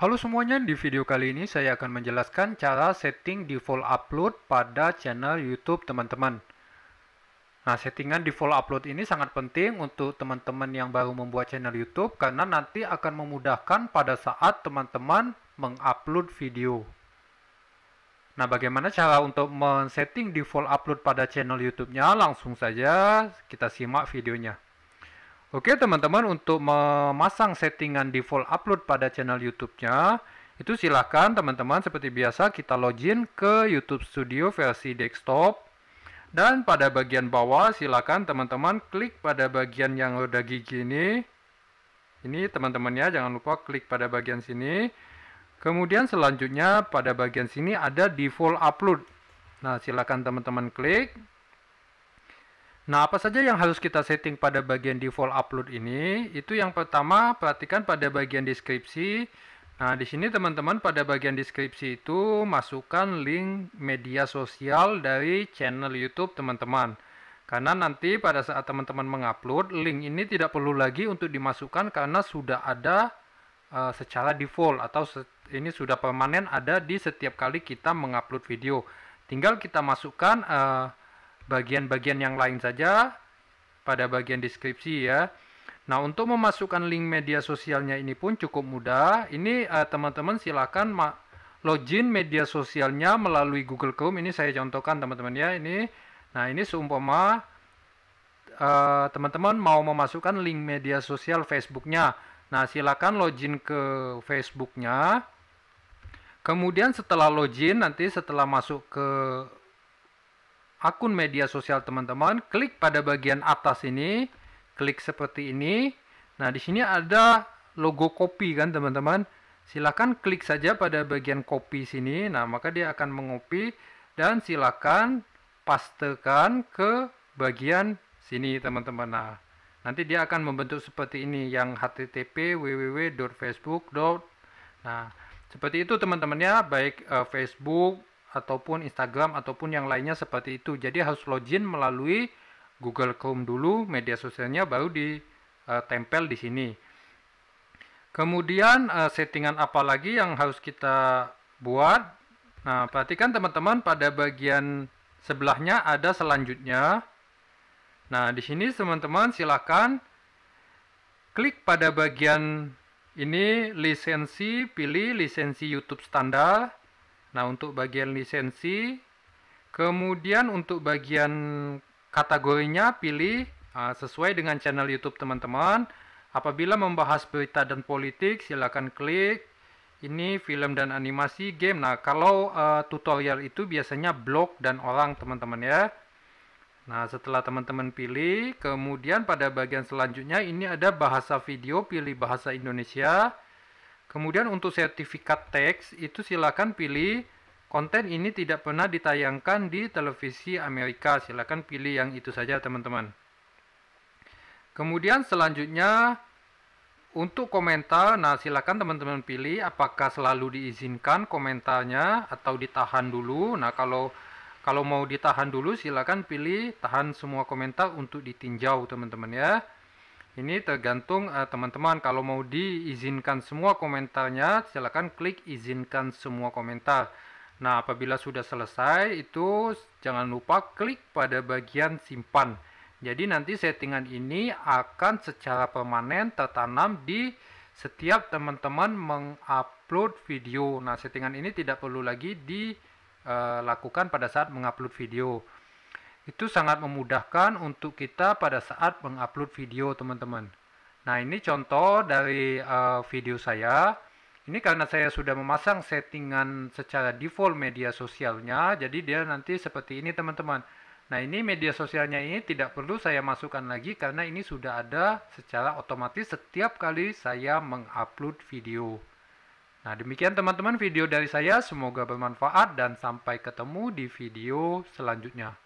Halo semuanya, di video kali ini saya akan menjelaskan cara setting default upload pada channel YouTube teman-teman. Nah, settingan default upload ini sangat penting untuk teman-teman yang baru membuat channel YouTube karena nanti akan memudahkan pada saat teman-teman mengupload video. Nah, bagaimana cara untuk men-setting default upload pada channel YouTube-nya? Langsung saja kita simak videonya. Oke teman-teman untuk memasang settingan default upload pada channel YouTube-nya itu silahkan teman-teman seperti biasa kita login ke YouTube Studio versi desktop dan pada bagian bawah silahkan teman-teman klik pada bagian yang udah gigi ini ini teman teman ya jangan lupa klik pada bagian sini kemudian selanjutnya pada bagian sini ada default upload nah silahkan teman-teman klik Nah, apa saja yang harus kita setting pada bagian default upload ini? Itu yang pertama, perhatikan pada bagian deskripsi. Nah, di sini teman-teman pada bagian deskripsi itu masukkan link media sosial dari channel YouTube teman-teman. Karena nanti pada saat teman-teman mengupload, link ini tidak perlu lagi untuk dimasukkan karena sudah ada uh, secara default atau se ini sudah permanen ada di setiap kali kita mengupload video. Tinggal kita masukkan uh, bagian-bagian yang lain saja pada bagian deskripsi ya. Nah, untuk memasukkan link media sosialnya ini pun cukup mudah. Ini eh, teman-teman uh, login media sosialnya melalui Google Chrome. Ini saya contohkan teman-teman ya. Ini nah ini seumpama eh, teman-teman uh, mau memasukkan link media sosial Facebooknya. Nah, silahkan login ke Facebooknya. Kemudian setelah login nanti setelah masuk ke akun media sosial teman-teman, klik pada bagian atas ini, klik seperti ini. Nah, di sini ada logo copy kan teman-teman. Silakan klik saja pada bagian copy sini. Nah, maka dia akan mengopi dan silakan pastekan ke bagian sini teman-teman. Nah, nanti dia akan membentuk seperti ini yang http www.facebook. Nah, seperti itu teman-teman ya, baik uh, Facebook, ataupun Instagram ataupun yang lainnya seperti itu. Jadi harus login melalui Google Chrome dulu, media sosialnya baru ditempel eh, di sini. Kemudian eh, settingan apa lagi yang harus kita buat? Nah, perhatikan teman-teman pada bagian sebelahnya ada selanjutnya. Nah, di sini teman-teman silakan klik pada bagian ini lisensi, pilih lisensi YouTube standar. Nah, untuk bagian lisensi, kemudian untuk bagian kategorinya pilih uh, sesuai dengan channel YouTube teman-teman. Apabila membahas berita dan politik, silakan klik ini film dan animasi game. Nah, kalau uh, tutorial itu biasanya blog dan orang, teman-teman ya. Nah, setelah teman-teman pilih, kemudian pada bagian selanjutnya ini ada bahasa video, pilih bahasa Indonesia. Kemudian untuk sertifikat teks itu silakan pilih konten ini tidak pernah ditayangkan di televisi Amerika. Silakan pilih yang itu saja teman-teman. Kemudian selanjutnya untuk komentar, nah silakan teman-teman pilih apakah selalu diizinkan komentarnya atau ditahan dulu. Nah kalau kalau mau ditahan dulu silakan pilih tahan semua komentar untuk ditinjau teman-teman ya. Ini tergantung eh, teman-teman uh, kalau mau diizinkan semua komentarnya silahkan klik izinkan semua komentar. Nah, apabila sudah selesai itu jangan lupa klik pada bagian simpan. Jadi nanti settingan ini akan secara permanen tertanam di setiap teman-teman mengupload video. Nah, settingan ini tidak perlu lagi dilakukan eh, pada saat mengupload video. Itu sangat memudahkan untuk kita pada saat mengupload video teman-teman. Nah ini contoh dari uh, video saya. Ini karena saya sudah memasang settingan secara default media sosialnya, jadi dia nanti seperti ini teman-teman. Nah ini media sosialnya ini tidak perlu saya masukkan lagi karena ini sudah ada secara otomatis setiap kali saya mengupload video. Nah demikian teman-teman video dari saya, semoga bermanfaat dan sampai ketemu di video selanjutnya.